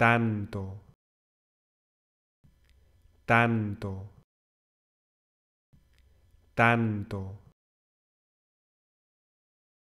tanto, tanto, tanto.